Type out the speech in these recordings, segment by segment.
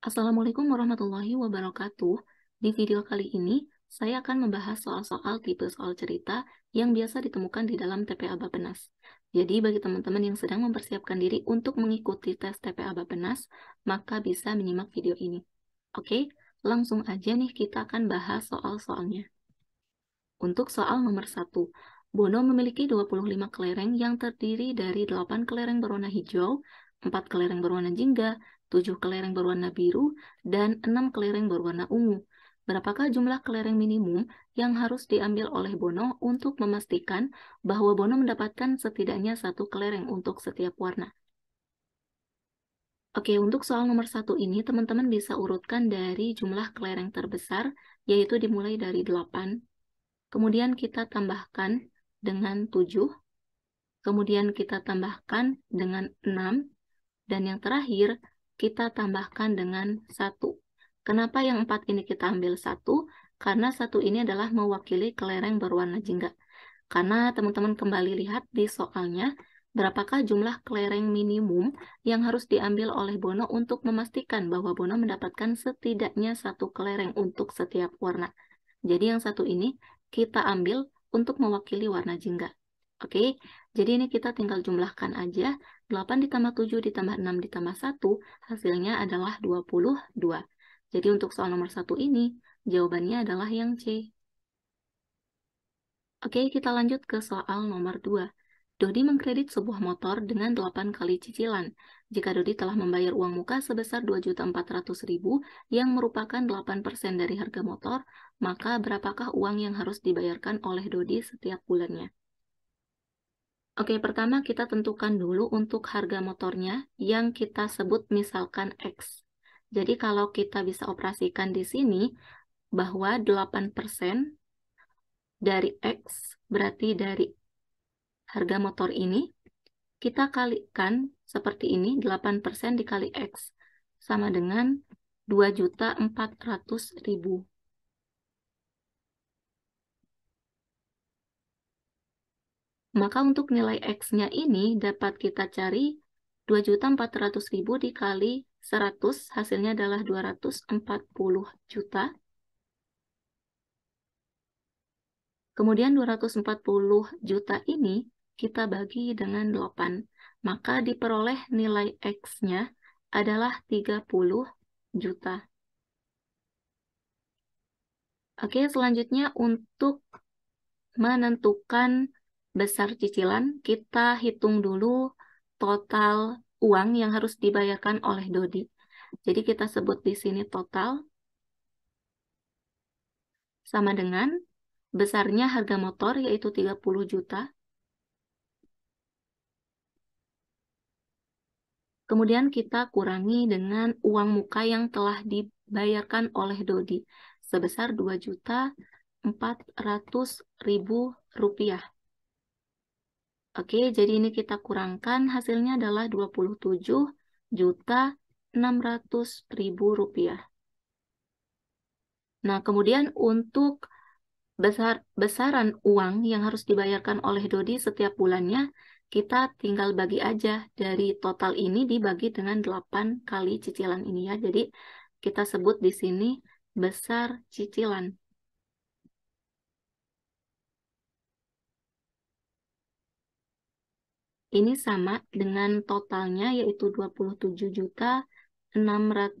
Assalamualaikum warahmatullahi wabarakatuh. Di video kali ini, saya akan membahas soal-soal tipe soal cerita yang biasa ditemukan di dalam TPA Bapenas. Jadi, bagi teman-teman yang sedang mempersiapkan diri untuk mengikuti tes TPA Bapenas, maka bisa menyimak video ini. Oke, langsung aja nih kita akan bahas soal-soalnya. Untuk soal nomor 1, Bono memiliki 25 kelereng yang terdiri dari 8 kelereng berwarna hijau, 4 kelereng berwarna jingga, 7 kelereng berwarna biru, dan enam kelereng berwarna ungu. Berapakah jumlah kelereng minimum yang harus diambil oleh Bono untuk memastikan bahwa Bono mendapatkan setidaknya satu kelereng untuk setiap warna? Oke, untuk soal nomor satu ini, teman-teman bisa urutkan dari jumlah kelereng terbesar, yaitu dimulai dari 8. Kemudian kita tambahkan dengan 7. Kemudian kita tambahkan dengan 6. Dan yang terakhir, kita tambahkan dengan satu. Kenapa yang empat ini kita ambil satu? Karena satu ini adalah mewakili kelereng berwarna jingga. Karena teman-teman kembali lihat di soalnya, berapakah jumlah kelereng minimum yang harus diambil oleh Bono untuk memastikan bahwa Bono mendapatkan setidaknya satu kelereng untuk setiap warna. Jadi yang satu ini kita ambil untuk mewakili warna jingga. Oke, jadi ini kita tinggal jumlahkan aja 8 ditambah 7 ditambah 6 ditambah 1 hasilnya adalah 22. Jadi untuk soal nomor 1 ini jawabannya adalah yang C. Oke, kita lanjut ke soal nomor 2. Dodi mengkredit sebuah motor dengan 8 kali cicilan. Jika Dodi telah membayar uang muka sebesar 2.400.000 yang merupakan 8% dari harga motor, maka berapakah uang yang harus dibayarkan oleh Dodi setiap bulannya? Oke, pertama kita tentukan dulu untuk harga motornya yang kita sebut misalkan X. Jadi kalau kita bisa operasikan di sini bahwa 8% dari X berarti dari harga motor ini kita kalikan seperti ini 8% dikali X sama dengan 2.400.000. Maka untuk nilai X-nya ini dapat kita cari 2.400.000 dikali 100, hasilnya adalah 240 juta. Kemudian 240 juta ini kita bagi dengan 8. Maka diperoleh nilai X-nya adalah 30 juta. Oke, selanjutnya untuk menentukan besar cicilan, kita hitung dulu total uang yang harus dibayarkan oleh Dodi. Jadi kita sebut di sini total sama dengan besarnya harga motor yaitu 30 juta. Kemudian kita kurangi dengan uang muka yang telah dibayarkan oleh Dodi sebesar 2 juta 400 ribu rupiah. Oke, jadi ini kita kurangkan hasilnya adalah 27 juta 600 ribu rupiah. Nah, kemudian untuk besar besaran uang yang harus dibayarkan oleh Dodi setiap bulannya, kita tinggal bagi aja dari total ini dibagi dengan 8 kali cicilan ini ya. Jadi kita sebut di sini besar cicilan. Ini sama dengan totalnya yaitu 27 juta 600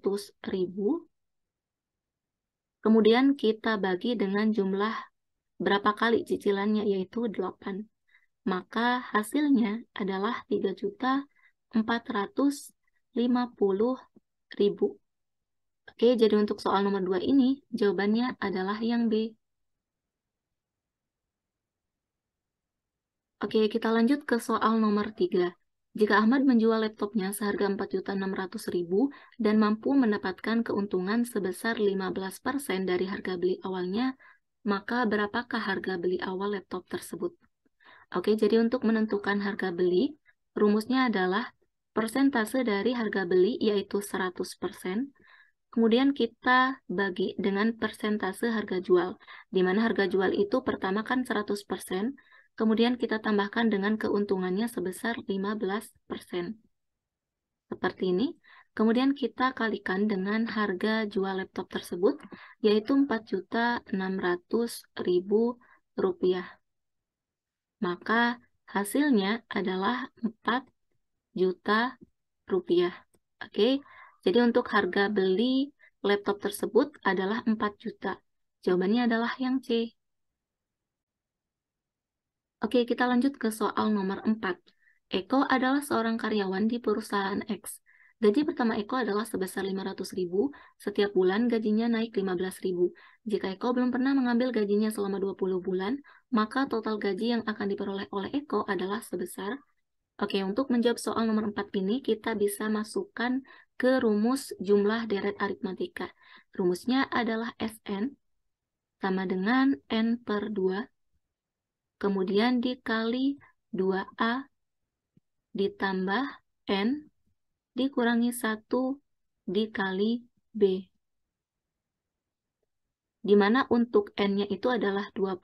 ribu. Kemudian kita bagi dengan jumlah berapa kali cicilannya yaitu 8. Maka hasilnya adalah 3 juta 450 ribu. Oke, jadi untuk soal nomor 2 ini jawabannya adalah yang B. Oke, kita lanjut ke soal nomor 3. Jika Ahmad menjual laptopnya seharga 4.600.000 dan mampu mendapatkan keuntungan sebesar 15% dari harga beli awalnya, maka berapakah harga beli awal laptop tersebut? Oke, jadi untuk menentukan harga beli, rumusnya adalah persentase dari harga beli yaitu 100%, kemudian kita bagi dengan persentase harga jual, di mana harga jual itu pertama kan 100%, Kemudian kita tambahkan dengan keuntungannya sebesar 15%. Seperti ini. Kemudian kita kalikan dengan harga jual laptop tersebut, yaitu Rp4.600.000. Maka hasilnya adalah rp 4000000 rupiah. Oke, jadi untuk harga beli laptop tersebut adalah 4 juta. Jawabannya adalah yang C. Oke, kita lanjut ke soal nomor 4. Eko adalah seorang karyawan di perusahaan X. Gaji pertama Eko adalah sebesar 500.000, setiap bulan gajinya naik 15.000. Jika Eko belum pernah mengambil gajinya selama 20 bulan, maka total gaji yang akan diperoleh oleh Eko adalah sebesar Oke, untuk menjawab soal nomor 4 ini, kita bisa masukkan ke rumus jumlah deret aritmatika. Rumusnya adalah Sn sama dengan N per 2 kemudian dikali 2A ditambah N dikurangi 1 dikali B. Di mana untuk N-nya itu adalah 20,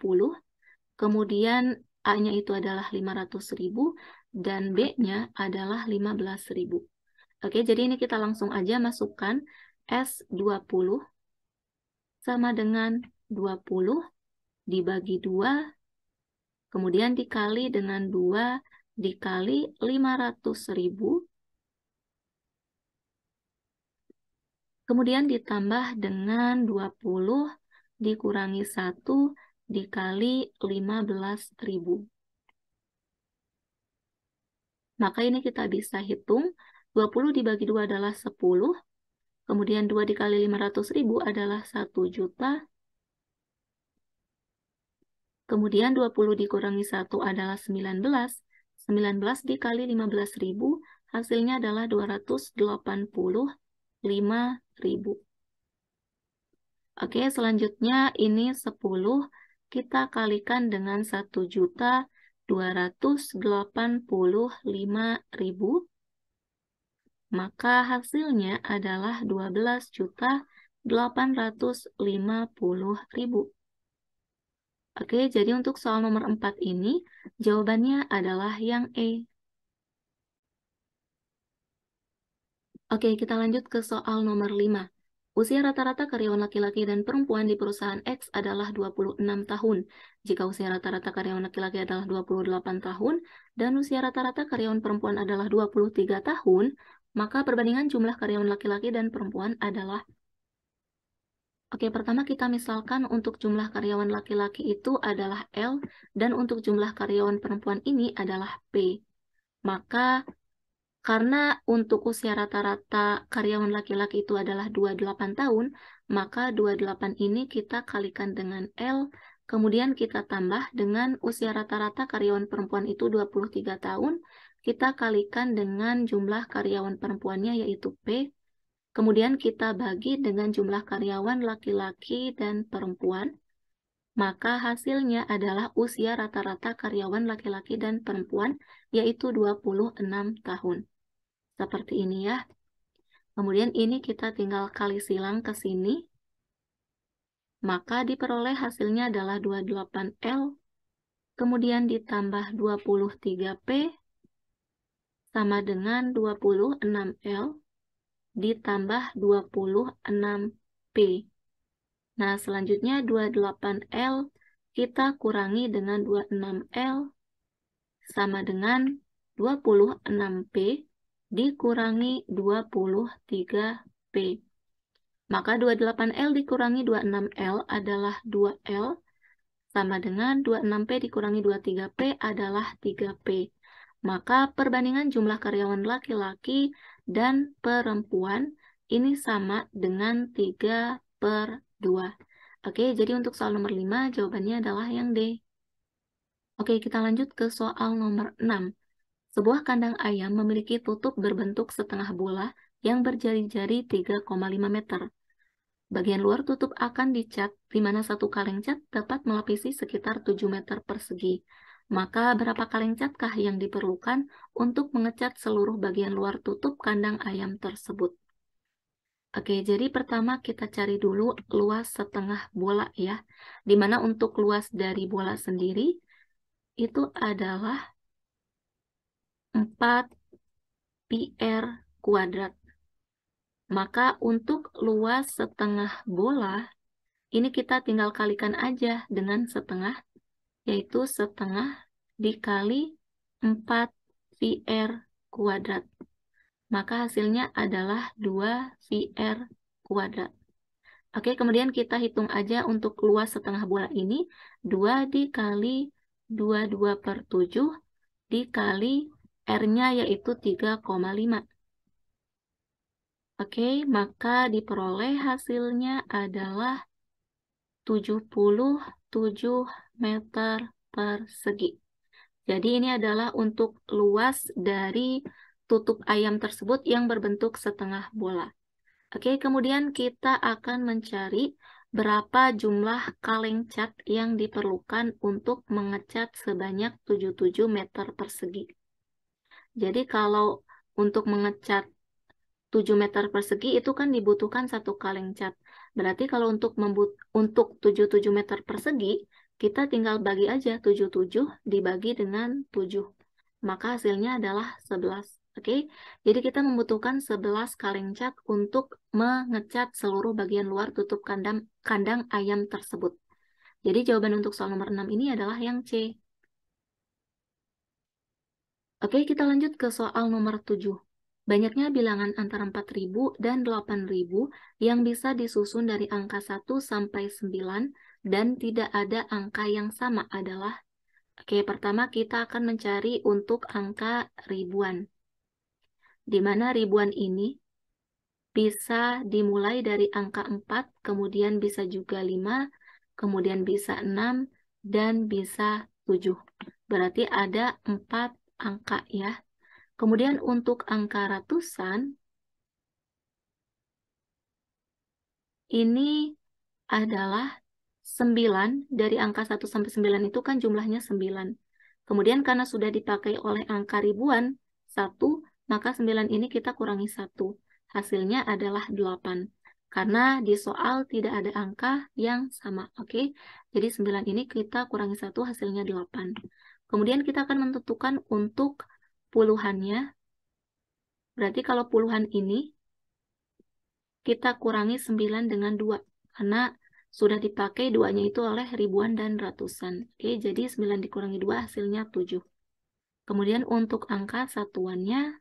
kemudian A-nya itu adalah 500.000, dan B-nya adalah 15.000. Oke, jadi ini kita langsung aja masukkan S20 sama dengan 20 dibagi 2 Kemudian dikali dengan 2 dikali 500 ribu. Kemudian ditambah dengan 20 dikurangi 1 dikali 15 ribu. Maka ini kita bisa hitung 20 dibagi 2 adalah 10, kemudian 2 dikali 500 ribu adalah 1 juta, Kemudian 20 dikurangi 1 adalah 19. 19 dikali 15.000 hasilnya adalah 285.000. Oke, selanjutnya ini 10 kita kalikan dengan 1.285.000 maka hasilnya adalah 12.850.000. Oke, jadi untuk soal nomor 4 ini, jawabannya adalah yang E. Oke, kita lanjut ke soal nomor 5. Usia rata-rata karyawan laki-laki dan perempuan di perusahaan X adalah 26 tahun. Jika usia rata-rata karyawan laki-laki adalah 28 tahun dan usia rata-rata karyawan perempuan adalah 23 tahun, maka perbandingan jumlah karyawan laki-laki dan perempuan adalah Oke, pertama kita misalkan untuk jumlah karyawan laki-laki itu adalah L, dan untuk jumlah karyawan perempuan ini adalah P. Maka, karena untuk usia rata-rata karyawan laki-laki itu adalah 28 tahun, maka 28 ini kita kalikan dengan L, kemudian kita tambah dengan usia rata-rata karyawan perempuan itu 23 tahun, kita kalikan dengan jumlah karyawan perempuannya yaitu P, kemudian kita bagi dengan jumlah karyawan laki-laki dan perempuan, maka hasilnya adalah usia rata-rata karyawan laki-laki dan perempuan, yaitu 26 tahun. Seperti ini ya. Kemudian ini kita tinggal kali silang ke sini. Maka diperoleh hasilnya adalah 28L, kemudian ditambah 23P, sama dengan 26L, ditambah 26P. Nah, selanjutnya 28L kita kurangi dengan 26L sama dengan 26P dikurangi 23P. Maka 28L dikurangi 26L adalah 2L sama dengan 26P dikurangi 23P adalah 3P. Maka perbandingan jumlah karyawan laki-laki dan perempuan ini sama dengan 3 per 2. Oke, jadi untuk soal nomor 5 jawabannya adalah yang D. Oke, kita lanjut ke soal nomor 6. Sebuah kandang ayam memiliki tutup berbentuk setengah bola yang berjari-jari 3,5 meter. Bagian luar tutup akan dicat, di mana satu kaleng cat dapat melapisi sekitar 7 meter persegi. Maka berapa kaleng catkah yang diperlukan untuk mengecat seluruh bagian luar tutup kandang ayam tersebut? Oke, jadi pertama kita cari dulu luas setengah bola ya. Dimana untuk luas dari bola sendiri itu adalah 4 PR er kuadrat. Maka untuk luas setengah bola, ini kita tinggal kalikan aja dengan setengah yaitu setengah dikali 4 VR kuadrat. Maka hasilnya adalah 2 VR kuadrat. Oke, kemudian kita hitung aja untuk luas setengah bola ini. 2 dikali 22 per 7 dikali R-nya yaitu 3,5. Oke, maka diperoleh hasilnya adalah 77 meter persegi. Jadi ini adalah untuk luas dari tutup ayam tersebut yang berbentuk setengah bola. Oke, kemudian kita akan mencari berapa jumlah kaleng cat yang diperlukan untuk mengecat sebanyak 77 meter persegi. Jadi kalau untuk mengecat 7 meter persegi itu kan dibutuhkan satu kaleng cat. Berarti kalau untuk untuk 77 meter persegi, kita tinggal bagi aja 77 dibagi dengan 7. Maka hasilnya adalah 11. Oke, okay? jadi kita membutuhkan 11 kaleng cat untuk mengecat seluruh bagian luar tutup kandang, kandang ayam tersebut. Jadi jawaban untuk soal nomor 6 ini adalah yang C. Oke, kita lanjut ke soal nomor 7. Banyaknya bilangan antara 4.000 dan 8.000 yang bisa disusun dari angka 1 sampai 9 dan tidak ada angka yang sama adalah Oke, pertama kita akan mencari untuk angka ribuan. Di mana ribuan ini bisa dimulai dari angka 4, kemudian bisa juga 5, kemudian bisa 6, dan bisa 7. Berarti ada 4 angka ya. Kemudian untuk angka ratusan, ini adalah 9 dari angka 1 sampai 9 itu kan jumlahnya 9. Kemudian karena sudah dipakai oleh angka ribuan 1, maka 9 ini kita kurangi 1. Hasilnya adalah 8. Karena di soal tidak ada angka yang sama, oke? Okay? Jadi 9 ini kita kurangi 1 hasilnya 8. Kemudian kita akan menentukan untuk puluhannya. Berarti kalau puluhan ini kita kurangi 9 dengan 2 karena sudah dipakai duanya itu oleh ribuan dan ratusan. Oke, jadi 9 dikurangi 2 hasilnya 7. Kemudian untuk angka satuannya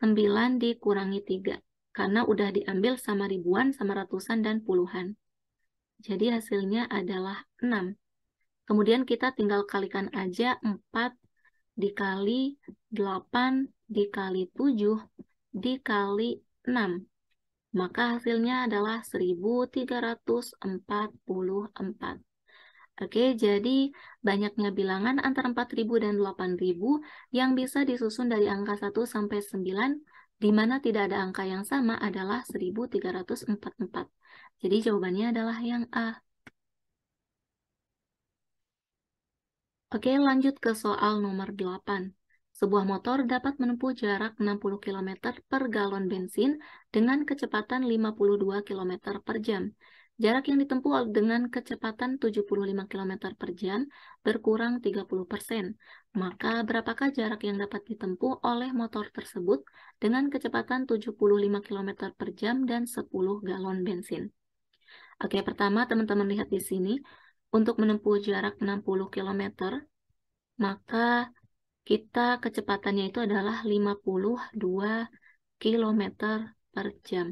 9 dikurangi 3. Karena udah diambil sama ribuan, sama ratusan, dan puluhan. Jadi hasilnya adalah 6. Kemudian kita tinggal kalikan aja 4 dikali 8 dikali 7 dikali 6. Maka hasilnya adalah 1344. Oke, jadi banyaknya bilangan antara 4000 dan 8000 yang bisa disusun dari angka 1 sampai 9 di mana tidak ada angka yang sama adalah 1344. Jadi jawabannya adalah yang A. Oke, lanjut ke soal nomor 8. Sebuah motor dapat menempuh jarak 60 km per galon bensin dengan kecepatan 52 km per jam. Jarak yang ditempuh dengan kecepatan 75 km per jam berkurang 30%. Maka berapakah jarak yang dapat ditempuh oleh motor tersebut dengan kecepatan 75 km per jam dan 10 galon bensin? Oke, pertama teman-teman lihat di sini. Untuk menempuh jarak 60 km, maka kita kecepatannya itu adalah 52 km per jam.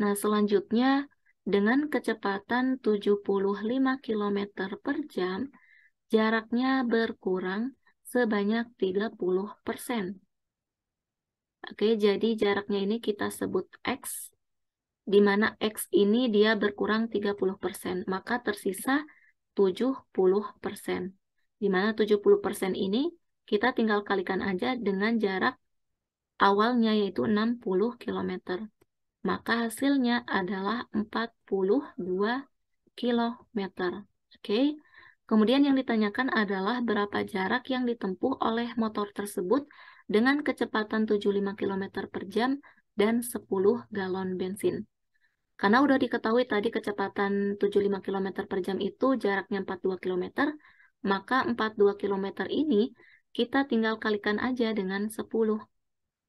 Nah, selanjutnya dengan kecepatan 75 km per jam, jaraknya berkurang sebanyak 30%. Oke, jadi jaraknya ini kita sebut X, di mana X ini dia berkurang 30%, maka tersisa 70% di mana 70% ini kita tinggal kalikan aja dengan jarak awalnya yaitu 60 km. Maka hasilnya adalah 42 km. Oke. Okay? Kemudian yang ditanyakan adalah berapa jarak yang ditempuh oleh motor tersebut dengan kecepatan 75 km per jam dan 10 galon bensin. Karena udah diketahui tadi kecepatan 75 km per jam itu jaraknya 42 km, maka 42 km ini kita tinggal kalikan aja dengan 10.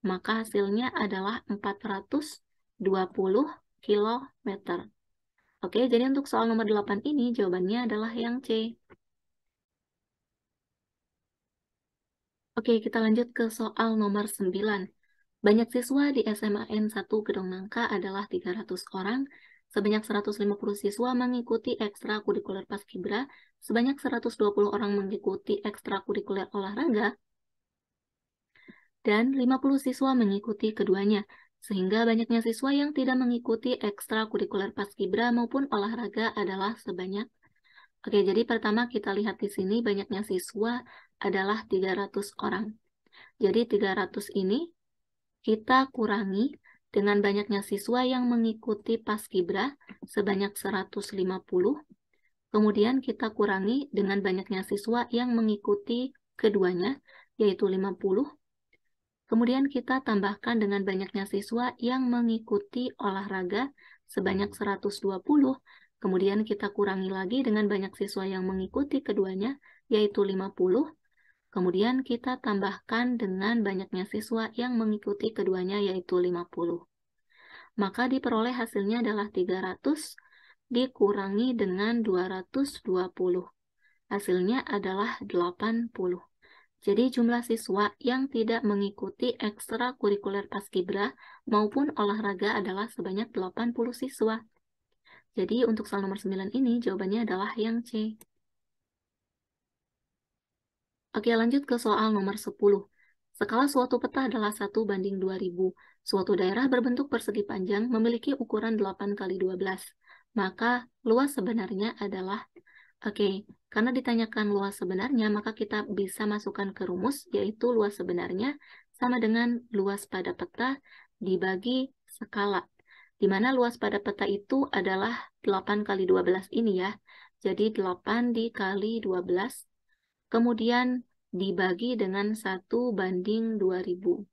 Maka hasilnya adalah 420 km. Oke, jadi untuk soal nomor 8 ini jawabannya adalah yang C. Oke, kita lanjut ke soal nomor 9. Banyak siswa di SMAN 1 Gedong Nangka adalah 300 orang Sebanyak 150 siswa mengikuti ekstrakurikuler paskibra, sebanyak 120 orang mengikuti ekstrakurikuler olahraga, dan 50 siswa mengikuti keduanya, sehingga banyaknya siswa yang tidak mengikuti ekstrakurikuler paskibra maupun olahraga adalah sebanyak Oke, jadi pertama kita lihat di sini banyaknya siswa adalah 300 orang. Jadi 300 ini kita kurangi dengan banyaknya siswa yang mengikuti paskibra sebanyak 150, kemudian kita kurangi dengan banyaknya siswa yang mengikuti keduanya, yaitu 50. Kemudian kita tambahkan dengan banyaknya siswa yang mengikuti olahraga sebanyak 120, kemudian kita kurangi lagi dengan banyak siswa yang mengikuti keduanya, yaitu 50. Kemudian kita tambahkan dengan banyaknya siswa yang mengikuti keduanya yaitu 50. Maka diperoleh hasilnya adalah 300 dikurangi dengan 220. Hasilnya adalah 80. Jadi jumlah siswa yang tidak mengikuti ekstra kurikuler paskibra maupun olahraga adalah sebanyak 80 siswa. Jadi untuk soal nomor 9 ini jawabannya adalah yang C. Oke, lanjut ke soal nomor 10. Skala suatu peta adalah 1 banding 2000. Suatu daerah berbentuk persegi panjang memiliki ukuran 8 kali 12. Maka luas sebenarnya adalah Oke, karena ditanyakan luas sebenarnya, maka kita bisa masukkan ke rumus, yaitu luas sebenarnya sama dengan luas pada peta dibagi skala. Di mana luas pada peta itu adalah 8 kali 12 ini ya. Jadi 8 dikali 12 kemudian dibagi dengan 1 banding 2000.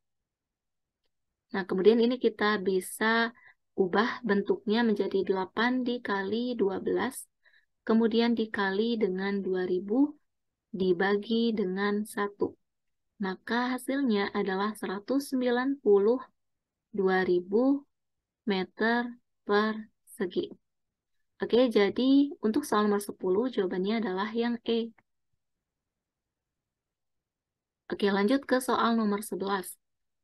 Nah, kemudian ini kita bisa ubah bentuknya menjadi 8 dikali 12, kemudian dikali dengan 2000, dibagi dengan 1. Maka hasilnya adalah 190 2000 meter persegi. Oke, jadi untuk soal nomor 10 jawabannya adalah yang E. Oke, lanjut ke soal nomor 11.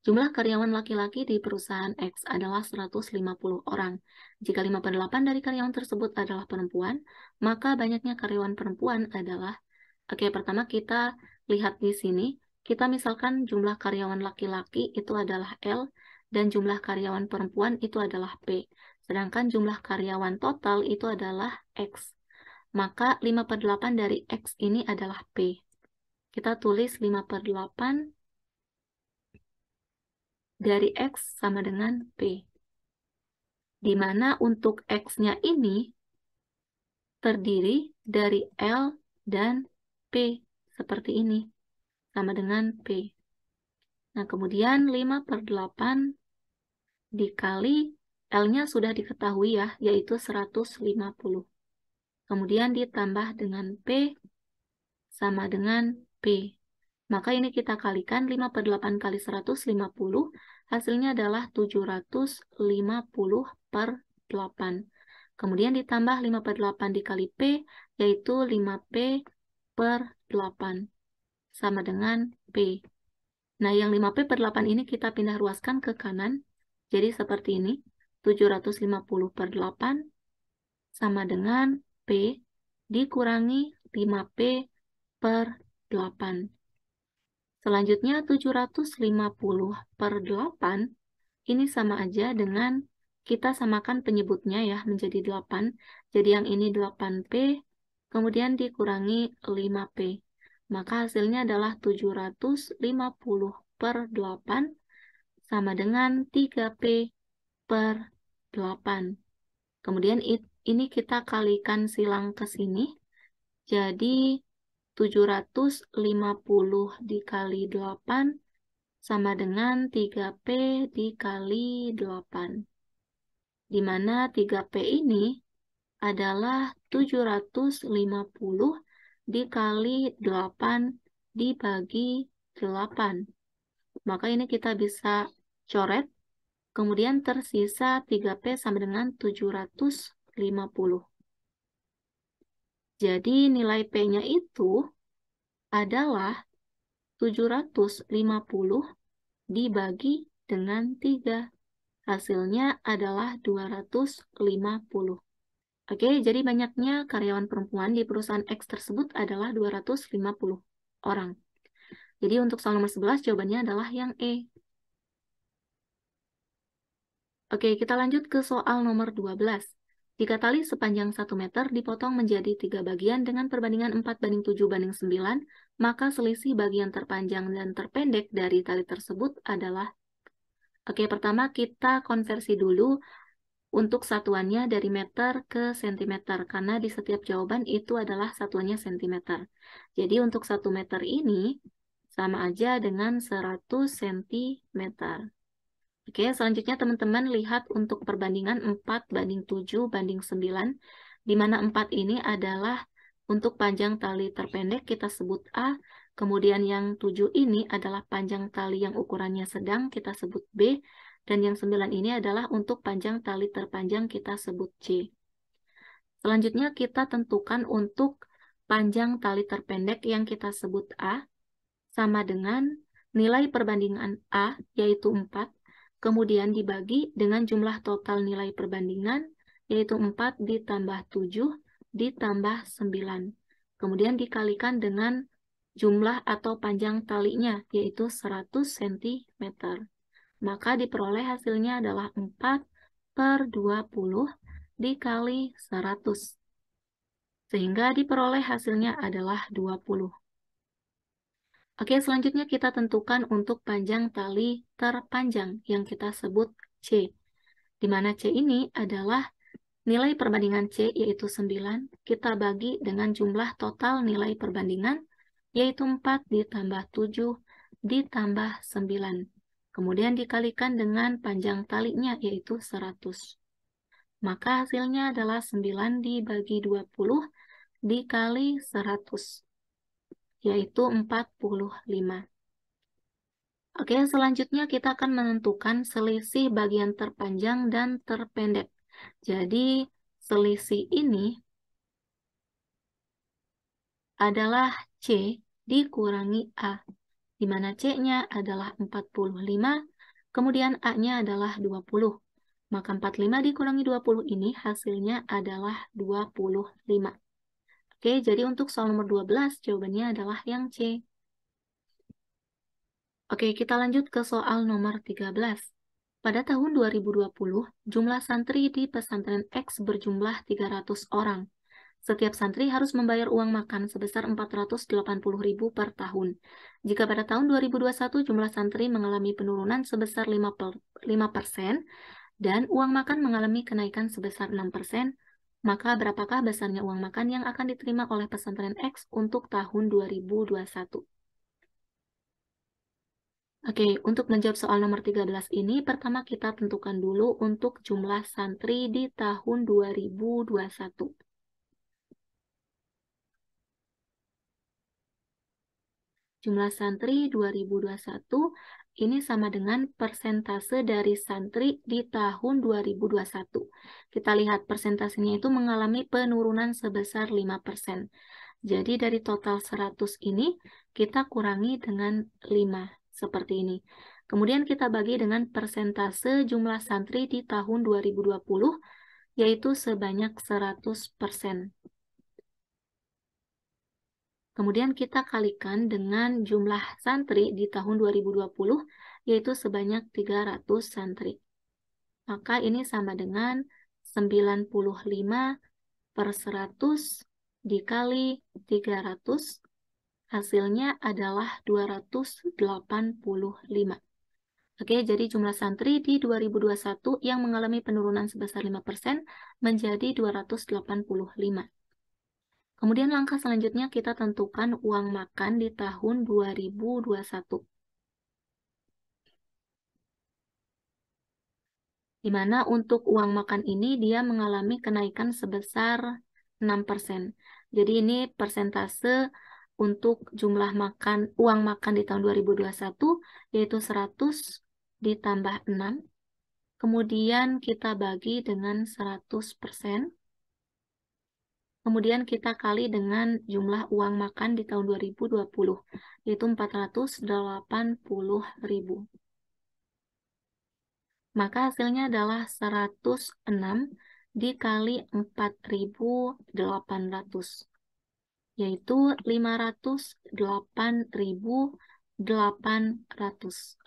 Jumlah karyawan laki-laki di perusahaan X adalah 150 orang. Jika 5 8 dari karyawan tersebut adalah perempuan, maka banyaknya karyawan perempuan adalah... Oke, pertama kita lihat di sini. Kita misalkan jumlah karyawan laki-laki itu adalah L, dan jumlah karyawan perempuan itu adalah P. Sedangkan jumlah karyawan total itu adalah X. Maka 5 8 dari X ini adalah P. Kita tulis 5 per 8 dari X sama dengan P. dimana untuk X-nya ini terdiri dari L dan P seperti ini. Sama dengan P. Nah, kemudian 5 per 8 dikali L-nya sudah diketahui ya, yaitu 150. Kemudian ditambah dengan P sama dengan P. Maka ini kita kalikan 5 per 8 kali 150, hasilnya adalah 750 per 8. Kemudian ditambah 5 per 8 dikali P, yaitu 5P per 8. Sama dengan P. Nah, yang 5P per 8 ini kita pindah ruaskan ke kanan. Jadi seperti ini, 750 per 8 sama dengan P dikurangi 5P per 8. Selanjutnya 750 per 8 ini sama aja dengan kita samakan penyebutnya ya menjadi 8. Jadi yang ini 8P, kemudian dikurangi 5P. Maka hasilnya adalah 750 per 8 sama dengan 3P per 8. Kemudian ini kita kalikan silang ke sini. Jadi 750 dikali 8 sama dengan 3P dikali 8. Di mana 3P ini adalah 750 dikali 8 dibagi 8. Maka ini kita bisa coret, kemudian tersisa 3P sama dengan 750. Jadi nilai P-nya itu adalah 750 dibagi dengan 3. Hasilnya adalah 250. Oke, jadi banyaknya karyawan perempuan di perusahaan X tersebut adalah 250 orang. Jadi untuk soal nomor 11 jawabannya adalah yang E. Oke, kita lanjut ke soal nomor 12. Tiga tali sepanjang 1 meter dipotong menjadi tiga bagian dengan perbandingan 4 banding 7 banding 9, maka selisih bagian terpanjang dan terpendek dari tali tersebut adalah Oke, pertama kita konversi dulu untuk satuannya dari meter ke sentimeter, karena di setiap jawaban itu adalah satuannya sentimeter. Jadi untuk 1 meter ini sama aja dengan 100 sentimeter. Oke, selanjutnya teman-teman lihat untuk perbandingan 4 banding 7 banding 9, di mana 4 ini adalah untuk panjang tali terpendek kita sebut A, kemudian yang 7 ini adalah panjang tali yang ukurannya sedang kita sebut B, dan yang 9 ini adalah untuk panjang tali terpanjang kita sebut C. Selanjutnya kita tentukan untuk panjang tali terpendek yang kita sebut A sama dengan nilai perbandingan A yaitu 4 kemudian dibagi dengan jumlah total nilai perbandingan, yaitu 4 ditambah 7 ditambah 9. Kemudian dikalikan dengan jumlah atau panjang talinya, yaitu 100 cm. Maka diperoleh hasilnya adalah 4 per 20 dikali 100. Sehingga diperoleh hasilnya adalah 20. Oke, selanjutnya kita tentukan untuk panjang tali terpanjang yang kita sebut C. Di mana C ini adalah nilai perbandingan C yaitu 9, kita bagi dengan jumlah total nilai perbandingan yaitu 4 ditambah 7 ditambah 9. Kemudian dikalikan dengan panjang talinya yaitu 100. Maka hasilnya adalah 9 dibagi 20 dikali 100 yaitu 45. Oke, selanjutnya kita akan menentukan selisih bagian terpanjang dan terpendek. Jadi, selisih ini adalah C dikurangi A, di mana C-nya adalah 45, kemudian A-nya adalah 20. Maka 45 dikurangi 20 ini hasilnya adalah 25. Oke, jadi untuk soal nomor 12 jawabannya adalah yang C. Oke, kita lanjut ke soal nomor 13. Pada tahun 2020, jumlah santri di pesantren X berjumlah 300 orang. Setiap santri harus membayar uang makan sebesar 480.000 per tahun. Jika pada tahun 2021 jumlah santri mengalami penurunan sebesar 5 persen dan uang makan mengalami kenaikan sebesar 6 maka berapakah besarnya uang makan yang akan diterima oleh pesantren X untuk tahun 2021? Oke, untuk menjawab soal nomor 13 ini, pertama kita tentukan dulu untuk jumlah santri di tahun 2021. Jumlah santri 2021 ini sama dengan persentase dari santri di tahun 2021. Kita lihat persentasenya itu mengalami penurunan sebesar 5%. Jadi dari total 100 ini, kita kurangi dengan 5, seperti ini. Kemudian kita bagi dengan persentase jumlah santri di tahun 2020, yaitu sebanyak 100%. Kemudian kita kalikan dengan jumlah santri di tahun 2020, yaitu sebanyak 300 santri. Maka ini sama dengan 95 per 100 dikali 300 hasilnya adalah 285. Oke, jadi jumlah santri di 2021 yang mengalami penurunan sebesar 5% menjadi 285. Kemudian langkah selanjutnya kita tentukan uang makan di tahun 2021. Di mana untuk uang makan ini dia mengalami kenaikan sebesar 6%. Jadi ini persentase untuk jumlah makan uang makan di tahun 2021 yaitu 100 ditambah 6. Kemudian kita bagi dengan 100%. Kemudian kita kali dengan jumlah uang makan di tahun 2020, yaitu 480 ribu. Maka hasilnya adalah 106 dikali 4.800, yaitu 508.800.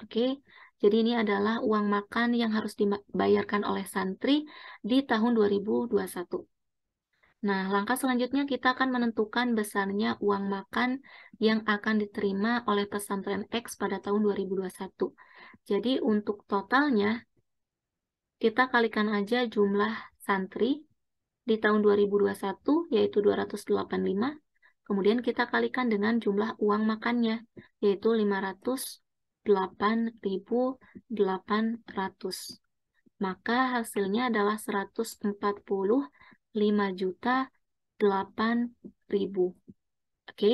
Oke, jadi ini adalah uang makan yang harus dibayarkan oleh santri di tahun 2021. Nah, langkah selanjutnya kita akan menentukan besarnya uang makan yang akan diterima oleh pesantren X pada tahun 2021. Jadi, untuk totalnya, kita kalikan aja jumlah santri di tahun 2021, yaitu 285. Kemudian kita kalikan dengan jumlah uang makannya, yaitu 508.800 maka hasilnya adalah 140 5 juta 8 ribu. Oke,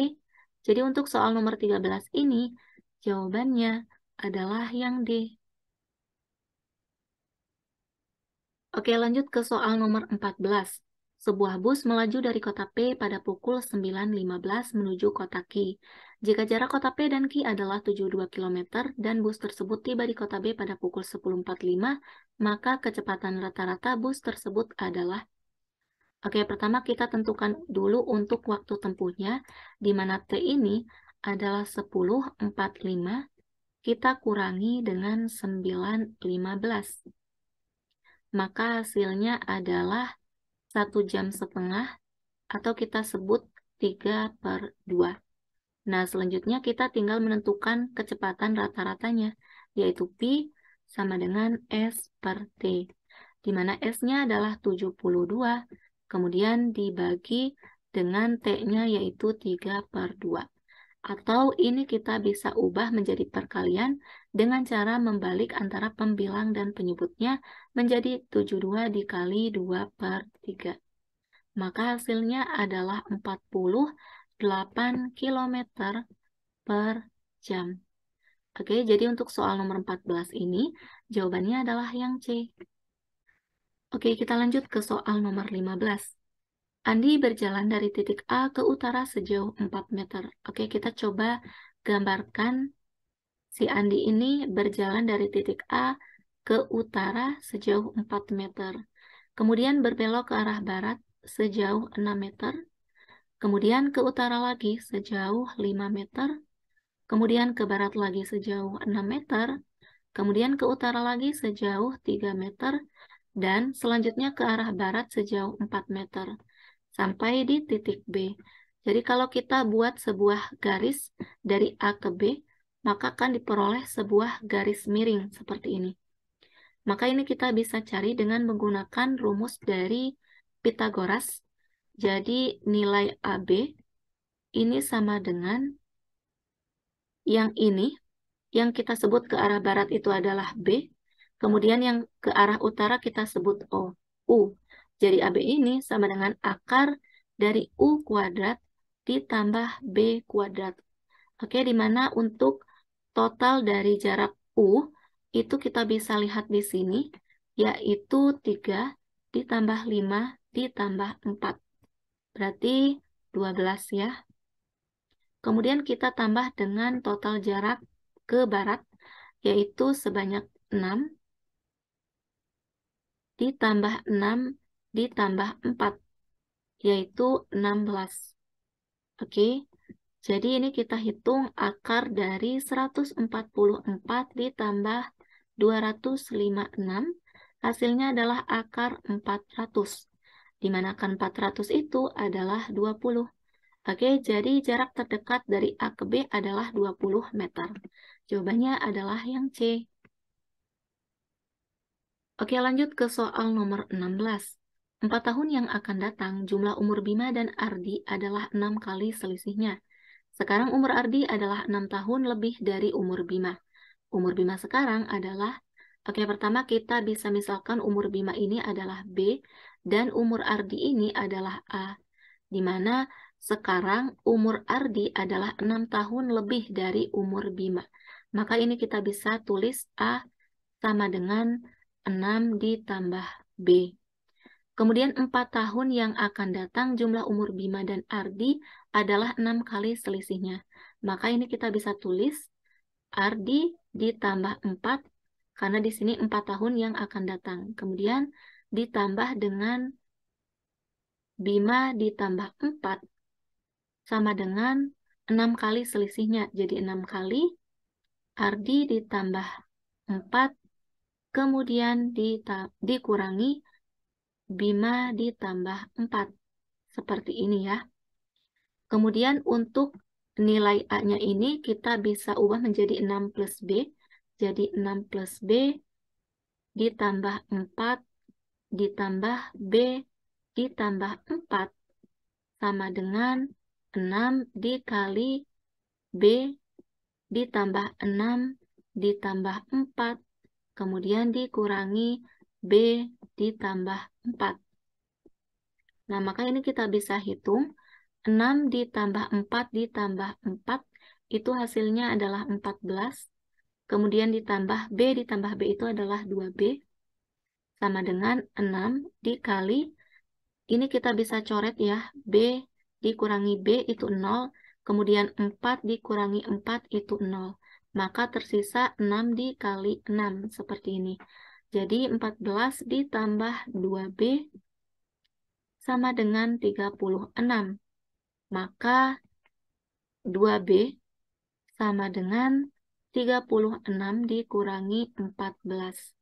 jadi untuk soal nomor 13 ini, jawabannya adalah yang D. Oke, lanjut ke soal nomor 14. Sebuah bus melaju dari kota P pada pukul 9.15 menuju kota Q. Jika jarak kota P dan Q adalah 72 km dan bus tersebut tiba di kota B pada pukul 10.45, maka kecepatan rata-rata bus tersebut adalah Oke, pertama kita tentukan dulu untuk waktu tempuhnya, di mana T ini adalah 10.45, kita kurangi dengan 9.15. Maka hasilnya adalah 1 jam setengah, atau kita sebut 3 per 2. Nah, selanjutnya kita tinggal menentukan kecepatan rata-ratanya, yaitu P sama dengan S per T, di mana S-nya adalah 72, Kemudian dibagi dengan T-nya yaitu 3 per 2. Atau ini kita bisa ubah menjadi perkalian dengan cara membalik antara pembilang dan penyebutnya menjadi 72 dikali 2 per 3. Maka hasilnya adalah 48 km per jam. Oke, jadi untuk soal nomor 14 ini, jawabannya adalah yang C. Oke, kita lanjut ke soal nomor 15. Andi berjalan dari titik A ke utara sejauh 4 meter. Oke, kita coba gambarkan si Andi ini berjalan dari titik A ke utara sejauh 4 meter. Kemudian berbelok ke arah barat sejauh 6 meter. Kemudian ke utara lagi sejauh 5 meter. Kemudian ke barat lagi sejauh 6 meter. Kemudian ke utara lagi sejauh 3 meter Kemudian dan selanjutnya ke arah barat sejauh 4 meter sampai di titik B. Jadi kalau kita buat sebuah garis dari A ke B, maka akan diperoleh sebuah garis miring seperti ini. Maka ini kita bisa cari dengan menggunakan rumus dari Pitagoras. Jadi nilai AB ini sama dengan yang ini, yang kita sebut ke arah barat itu adalah B, Kemudian yang ke arah utara kita sebut O, U. Jadi AB ini sama dengan akar dari U kuadrat ditambah B kuadrat. Oke, di mana untuk total dari jarak U, itu kita bisa lihat di sini, yaitu 3 ditambah 5 ditambah 4. Berarti 12 ya. Kemudian kita tambah dengan total jarak ke barat, yaitu sebanyak 6 ditambah 6 ditambah 4, yaitu 16. Oke, jadi ini kita hitung akar dari 144 ditambah 256, hasilnya adalah akar 400, dimana mana 400 itu adalah 20. Oke, jadi jarak terdekat dari A ke B adalah 20 meter. Jawabannya adalah yang C. Oke, lanjut ke soal nomor 16. Empat tahun yang akan datang, jumlah umur Bima dan Ardi adalah enam kali selisihnya. Sekarang umur Ardi adalah enam tahun lebih dari umur Bima. Umur Bima sekarang adalah, oke pertama kita bisa misalkan umur Bima ini adalah B, dan umur Ardi ini adalah A, di mana sekarang umur Ardi adalah enam tahun lebih dari umur Bima. Maka ini kita bisa tulis A sama dengan 6 ditambah B. Kemudian 4 tahun yang akan datang jumlah umur Bima dan Ardi adalah 6 kali selisihnya. Maka ini kita bisa tulis Ardi ditambah 4 karena di sini 4 tahun yang akan datang. Kemudian ditambah dengan Bima ditambah 4 sama dengan 6 kali selisihnya. Jadi 6 kali Ardi ditambah 4 kemudian dikurangi Bima ditambah 4. Seperti ini ya. Kemudian untuk nilai A-nya ini kita bisa ubah menjadi 6 plus B. Jadi 6 plus B ditambah 4 ditambah B ditambah 4 sama dengan 6 dikali B ditambah 6 ditambah 4 kemudian dikurangi B ditambah 4. Nah, maka ini kita bisa hitung 6 ditambah 4 ditambah 4 itu hasilnya adalah 14. Kemudian ditambah B ditambah B itu adalah 2B. Sama dengan 6 dikali. Ini kita bisa coret ya. B dikurangi B itu 0. Kemudian 4 dikurangi 4 itu 0 maka tersisa 6 dikali 6 seperti ini. Jadi 14 ditambah 2B sama dengan 36. Maka 2B sama dengan 36 dikurangi 14.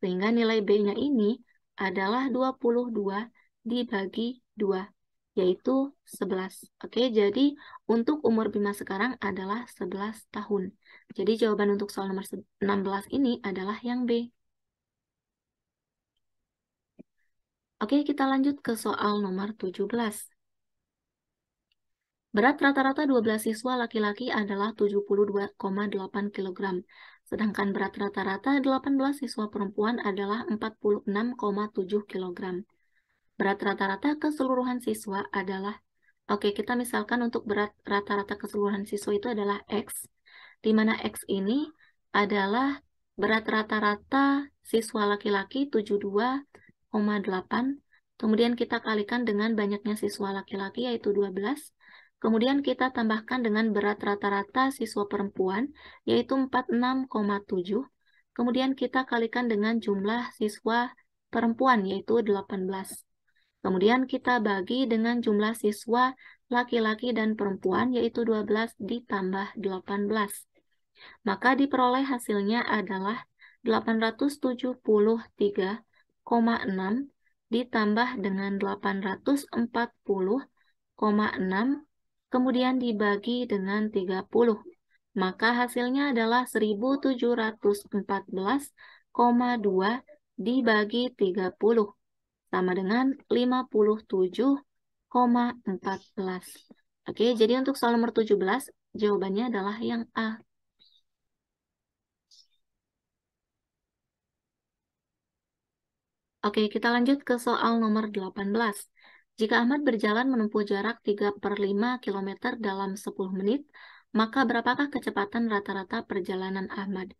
Sehingga nilai B-nya ini adalah 22 dibagi 2, yaitu 11. Oke, jadi untuk umur Bima sekarang adalah 11 tahun. Jadi jawaban untuk soal nomor 16 ini adalah yang B. Oke, kita lanjut ke soal nomor 17. Berat rata-rata 12 siswa laki-laki adalah 72,8 kg, sedangkan berat rata-rata 18 siswa perempuan adalah 46,7 kg. Berat rata-rata keseluruhan siswa adalah Oke, kita misalkan untuk berat rata-rata keseluruhan siswa itu adalah X di mana X ini adalah berat rata-rata siswa laki-laki 72,8. Kemudian kita kalikan dengan banyaknya siswa laki-laki yaitu 12. Kemudian kita tambahkan dengan berat rata-rata siswa perempuan yaitu 46,7. Kemudian kita kalikan dengan jumlah siswa perempuan yaitu 18. Kemudian kita bagi dengan jumlah siswa laki-laki dan perempuan yaitu 12 ditambah 18 maka diperoleh hasilnya adalah 873,6 ditambah dengan 840,6 kemudian dibagi dengan 30. Maka hasilnya adalah 1714,2 dibagi 30 sama dengan 57,14. Oke, jadi untuk soal nomor 17 jawabannya adalah yang A. Oke, kita lanjut ke soal nomor 18. Jika Ahmad berjalan menempuh jarak 3 per 5 km dalam 10 menit, maka berapakah kecepatan rata-rata perjalanan Ahmad?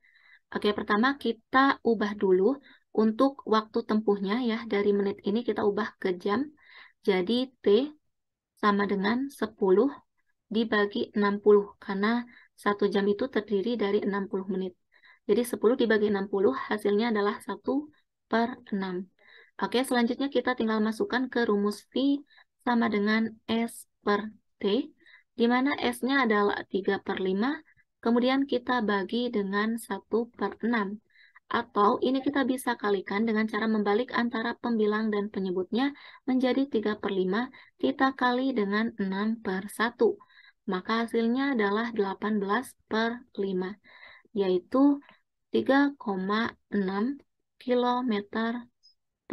Oke, pertama kita ubah dulu untuk waktu tempuhnya ya. Dari menit ini kita ubah ke jam. Jadi T sama dengan 10 dibagi 60, karena satu jam itu terdiri dari 60 menit. Jadi 10 dibagi 60 hasilnya adalah 1 per 6. Oke, selanjutnya kita tinggal masukkan ke rumus V sama dengan S per T, di mana S-nya adalah 3 per 5, kemudian kita bagi dengan 1 per 6. Atau ini kita bisa kalikan dengan cara membalik antara pembilang dan penyebutnya menjadi 3 per 5, kita kali dengan 6 per 1. Maka hasilnya adalah 18 per 5, yaitu 3,6 km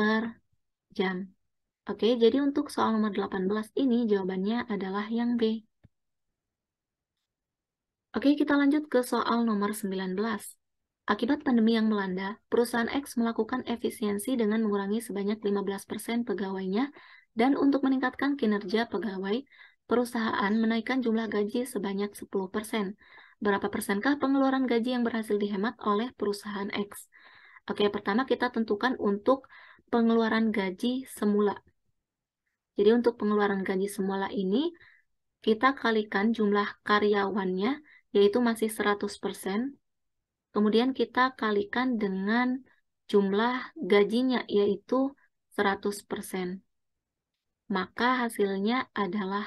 per jam. Oke, jadi untuk soal nomor 18 ini jawabannya adalah yang B. Oke, kita lanjut ke soal nomor 19. Akibat pandemi yang melanda, perusahaan X melakukan efisiensi dengan mengurangi sebanyak 15% pegawainya dan untuk meningkatkan kinerja pegawai, perusahaan menaikkan jumlah gaji sebanyak 10%. Berapa persenkah pengeluaran gaji yang berhasil dihemat oleh perusahaan X? Oke, pertama kita tentukan untuk pengeluaran gaji semula. Jadi untuk pengeluaran gaji semula ini, kita kalikan jumlah karyawannya, yaitu masih 100%. Kemudian kita kalikan dengan jumlah gajinya, yaitu 100%. Maka hasilnya adalah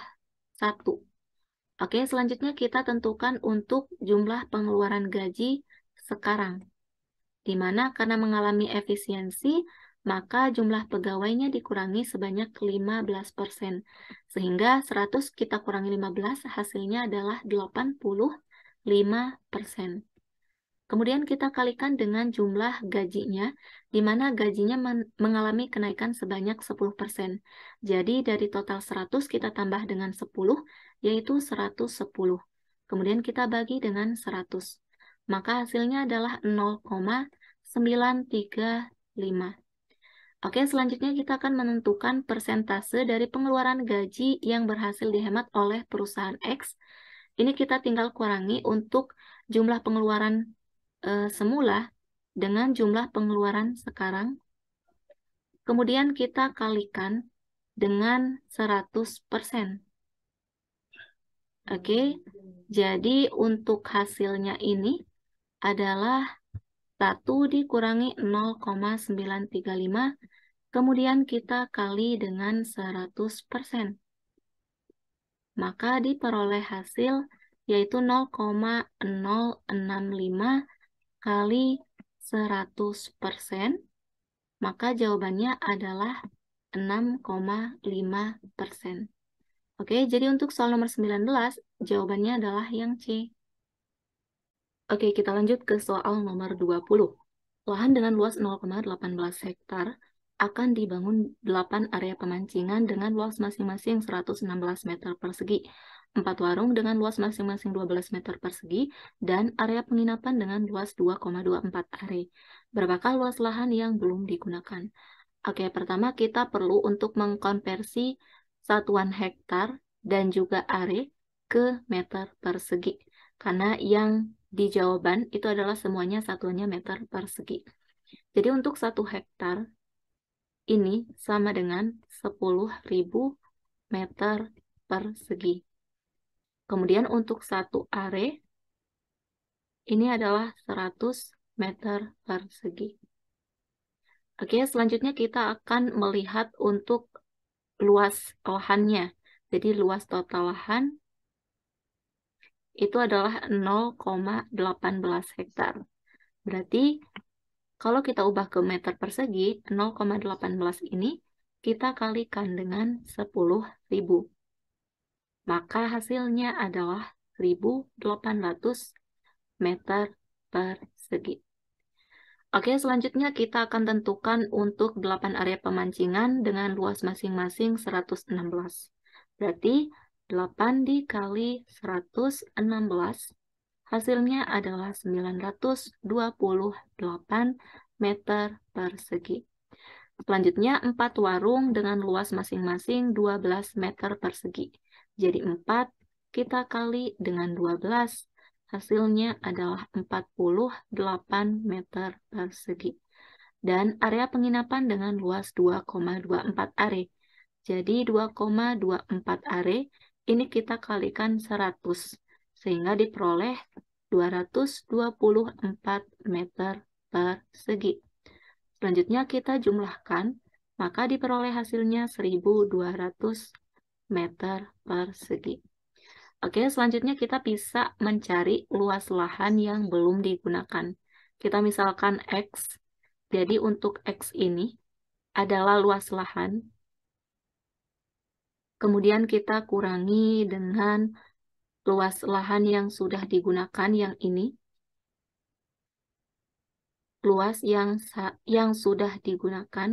satu. Oke, selanjutnya kita tentukan untuk jumlah pengeluaran gaji sekarang. Di mana karena mengalami efisiensi, maka jumlah pegawainya dikurangi sebanyak 15%. Sehingga 100 kita kurangi 15, hasilnya adalah 85%. Kemudian kita kalikan dengan jumlah gajinya, di mana gajinya mengalami kenaikan sebanyak 10%. Jadi dari total 100 kita tambah dengan 10, yaitu 110. Kemudian kita bagi dengan 100. Maka hasilnya adalah 0,935. Oke, selanjutnya kita akan menentukan persentase dari pengeluaran gaji yang berhasil dihemat oleh perusahaan X. Ini kita tinggal kurangi untuk jumlah pengeluaran e, semula dengan jumlah pengeluaran sekarang. Kemudian kita kalikan dengan 100%. Oke, jadi untuk hasilnya ini adalah 1 dikurangi 0,935, kemudian kita kali dengan 100%. Maka diperoleh hasil yaitu 0,065 kali 100%, maka jawabannya adalah 6,5%. Oke, jadi untuk soal nomor 19, jawabannya adalah yang C. Oke, kita lanjut ke soal nomor 20. Lahan dengan luas 0,18 hektar akan dibangun 8 area pemancingan dengan luas masing-masing 116 meter persegi, 4 warung dengan luas masing-masing 12 meter persegi, dan area penginapan dengan luas 2,24 are. Berapakah luas lahan yang belum digunakan? Oke, pertama kita perlu untuk mengkonversi satuan hektar dan juga are ke meter persegi. Karena yang di jawaban itu adalah semuanya satuannya meter persegi. Jadi untuk satu hektar ini sama dengan 10.000 meter persegi. Kemudian untuk satu are ini adalah 100 meter persegi. Oke, selanjutnya kita akan melihat untuk luas lahannya. Jadi luas total lahan itu adalah 0,18 hektar. Berarti kalau kita ubah ke meter persegi, 0,18 ini kita kalikan dengan 10.000. Maka hasilnya adalah 1.800 meter persegi. Oke, selanjutnya kita akan tentukan untuk 8 area pemancingan dengan luas masing-masing 116. Berarti 8 dikali 116 hasilnya adalah 928 meter persegi. Selanjutnya 4 warung dengan luas masing-masing 12 meter persegi. Jadi 4 kita kali dengan 12 hasilnya adalah 48 meter persegi. Dan area penginapan dengan luas 2,24 are. Jadi 2,24 are ini kita kalikan 100 sehingga diperoleh 224 meter persegi. Selanjutnya kita jumlahkan, maka diperoleh hasilnya 1200 meter persegi. Oke, selanjutnya kita bisa mencari luas lahan yang belum digunakan. Kita misalkan X, jadi untuk X ini adalah luas lahan Kemudian kita kurangi dengan luas lahan yang sudah digunakan yang ini. Luas yang yang sudah digunakan.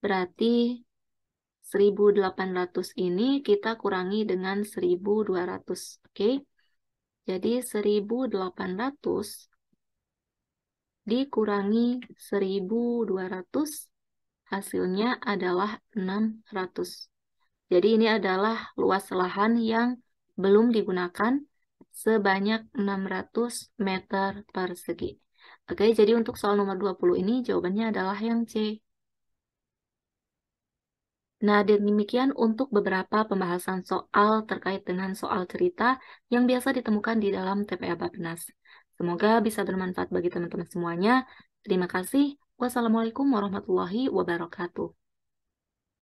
Berarti 1800 ini kita kurangi dengan 1200, oke? Okay? Jadi 1800 dikurangi 1200 hasilnya adalah 600. Jadi ini adalah luas lahan yang belum digunakan sebanyak 600 meter persegi. Oke, jadi untuk soal nomor 20 ini jawabannya adalah yang C. Nah, demikian untuk beberapa pembahasan soal terkait dengan soal cerita yang biasa ditemukan di dalam TPA Bapnas. Semoga bisa bermanfaat bagi teman-teman semuanya. Terima kasih. Wassalamualaikum warahmatullahi wabarakatuh.